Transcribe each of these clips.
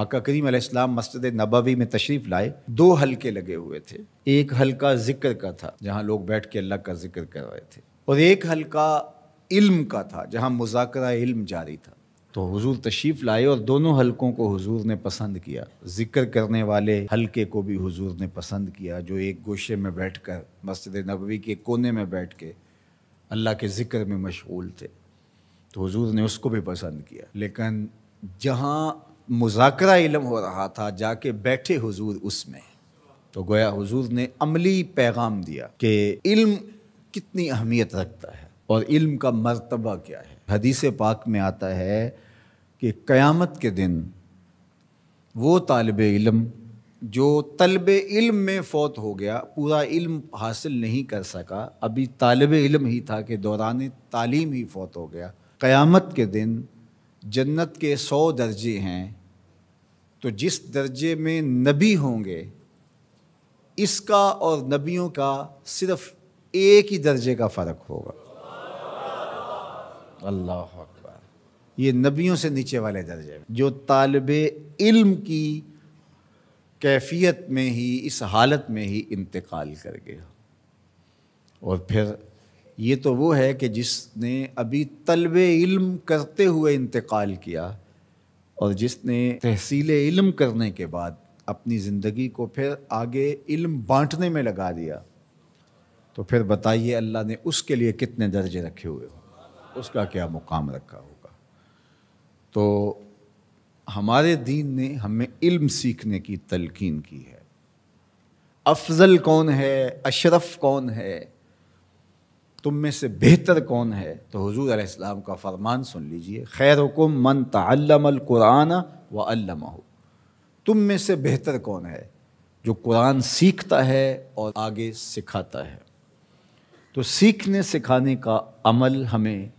आका करीम अलैहिस्सलाम मस्जिद नबवी में तशरीफ़ लाए दो हल्के लगे हुए थे एक हल्का ज़िक्र का था जहाँ लोग बैठ के अल्लाह का जिक्र कर रहे थे और एक हल्का इल्म का था जहाँ मुजाकरा इल्म जारी था तो हुजूर तशरीफ़ लाए और दोनों हलकों को हुजूर ने पसंद किया जिक्र करने वाले हलके को भी हुजूर ने पसंद किया जो एक गोशे में बैठ कर मस्जिद नबवी के कोने में बैठ के अल्लाह के ज़िक्र में मशगूल थे तो हुजूर ने उसको भी पसंद किया लेकिन जहाँ मुजाकरा इलम हो रहा था जाके बैठे हुजूर उसमें तो गोया हुजूर ने अमली पैगाम दिया कि इल्म कितनी अहमियत रखता है और इल्म का मर्तबा क्या है हदीस पाक में आता है कि क़यामत के दिन वो तालब इलम जो तलब इल्म में फ़ौत हो गया पूरा इल्म हासिल नहीं कर सका अभी तालब इल्म ही था कि दौरान तालीम ही फ़ौत हो गया क़यामत के दिन जन्नत के सौ दर्जे हैं तो जिस दर्जे में नबी होंगे इसका और नबियों का सिर्फ एक ही दर्जे का फ़र्क होगा अल्लाह अकबर ये नबियों से नीचे वाले दर्जे में जो तालब इल्म की कैफियत में ही इस हालत में ही इंतकाल कर गया और फिर ये तो वो है कि जिसने अभी तलब इल्म करते हुए इंतकाल किया और जिसने तहसील इल्म करने के बाद अपनी ज़िंदगी को फिर आगे इल्म बांटने में लगा दिया तो फिर बताइए अल्लाह ने उसके लिए कितने दर्जे रखे हुए हो उसका क्या मुकाम रखा होगा तो हमारे दीन ने हमें इल्म सीखने की तलकीन की है अफजल कौन है अशरफ कौन है तुम में से बेहतर कौन है तो हजूर अलैहिस्सलाम का फरमान सुन लीजिए खैर हुकुम मन तल्लमल कुरान व अल्लमह तुम में से बेहतर कौन है जो कुरान सीखता है और आगे सिखाता है तो सीखने सिखाने का अमल हमें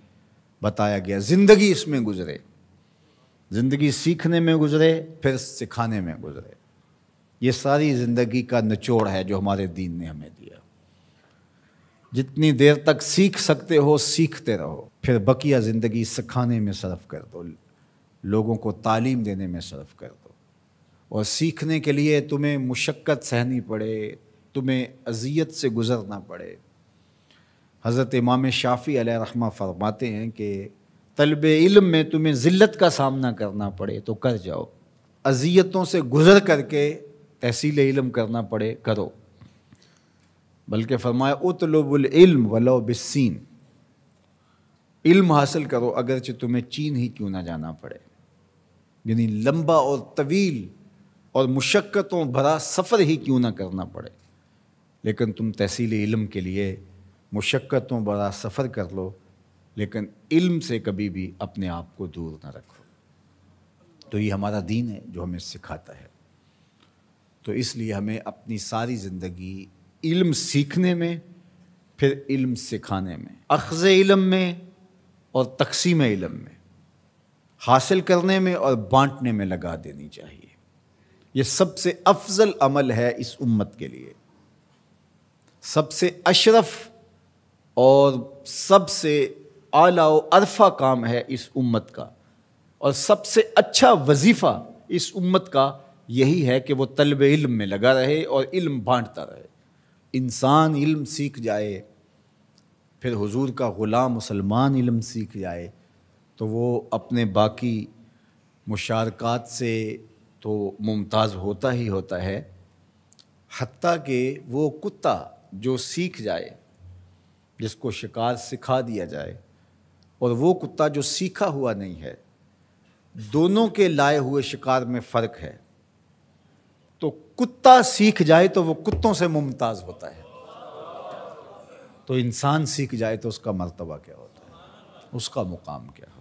बताया गया ज़िंदगी इसमें गुजरे ज़िंदगी सीखने में गुजरे फिर सिखाने में गुजरे ये सारी ज़िंदगी का निचोड़ है जो हमारे दीन ने हमें दिया जितनी देर तक सीख सकते हो सीखते रहो फिर बकिया ज़िंदगी सिखाने में सर्फ कर दो लोगों को तालीम देने में सर्फ कर दो और सीखने के लिए तुम्हें मुशक्क़त सहनी पड़े तुम्हें अजियत से गुज़रना पड़े हज़रत इमाम शाफ़ी अल रहमा फरमाते हैं कि तलब इल्म में तुम्हें ज़िल्त का सामना करना पड़े तो कर जाओ अजियतों से गुज़र करके तहसील इलम करना पड़े करो बल्कि फरमाया उतलबुल्म वलो बस्सिन इल्म हासिल करो अगरचे तुम्हें चीन ही क्यों ना जाना पड़े यानी लंबा और तवील और मुशक्क़तों भरा सफ़र ही क्यों ना करना पड़े लेकिन तुम तहसील इल्म के लिए मुशक्क़तों भरा सफ़र कर लो लेकिन इल्म से कभी भी अपने आप को दूर ना रखो तो ये हमारा दीन है जो हमें सिखाता है तो इसलिए हमें अपनी सारी ज़िंदगी इल्म सीखने में फिर इल्म सिखाने में अखज़ इल्म में और तकसीम इल्म में हासिल करने में और बांटने में लगा देनी चाहिए ये सबसे अफजल अमल है इस उम्मत के लिए सबसे अशरफ और सबसे आला अरफा काम है इस उम्मत का और सबसे अच्छा वजीफ़ा इस उम्मत का यही है कि वो तलब इल्म में लगा रहे और इल्म बांटता रहे इंसान इल्म सीख जाए फिर हुजूर का ग़ुलाम मुसलमान इल्म सीख जाए तो वो अपने बाकी मुशारक़ात से तो मुमताज़ होता ही होता है हती कि वो कुत्ता जो सीख जाए जिसको शिकार सिखा दिया जाए और वो कुत्ता जो सीखा हुआ नहीं है दोनों के लाए हुए शिकार में फ़र्क है तो कुत्ता सीख जाए तो वो कुत्तों से मुमताज होता है तो इंसान सीख जाए तो उसका मरतबा क्या होता है उसका मुकाम क्या